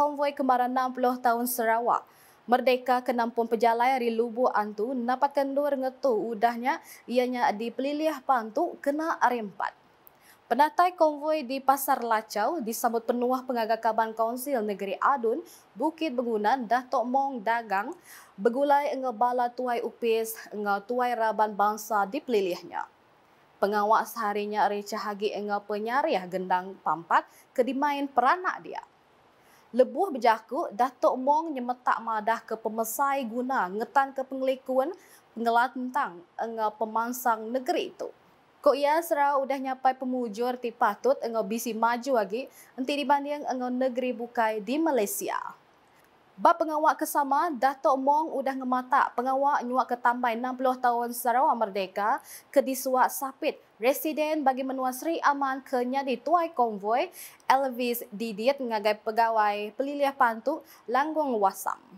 konvoi kemarin 60 tahun Sarawak. Merdeka kenampun nampun pejalai dari Lubu Antu, nampak kendur ngetu udahnya ianya di pelilih pantu kena arempat. Penatai konvoy di Pasar Lacau disambut penuh pengagak kaban Konsil Negeri Adun, Bukit Bengunan, Datuk Mong Dagang, begulai ngebala tuai upis, tuai raban bangsa di pelilihnya. Pengawas harinya Richa Hagi enggak gendang pampat kedimain peranak dia. Lebuh berjakut, Datuk Mong nyemetak madah ke pemesai guna ngetan ke pengelikuan pengelat pengelantang engah pemansang negeri itu. Kok ia ya, serau udah nyapai pemujur ti patut engau bisi maju lagi, nanti dibanding engah negeri bukai di Malaysia. Bab pengawak kesama, Datuk Mong udah ngematak pengawak nyuak ke tambai 60 tahun Sarawak Merdeka ke disuak sapit residen bagi menua Sri Aman ke nyadi tuai konvoy Elvis Didit ngagai pegawai pelilih pantuk Langgong Wasam.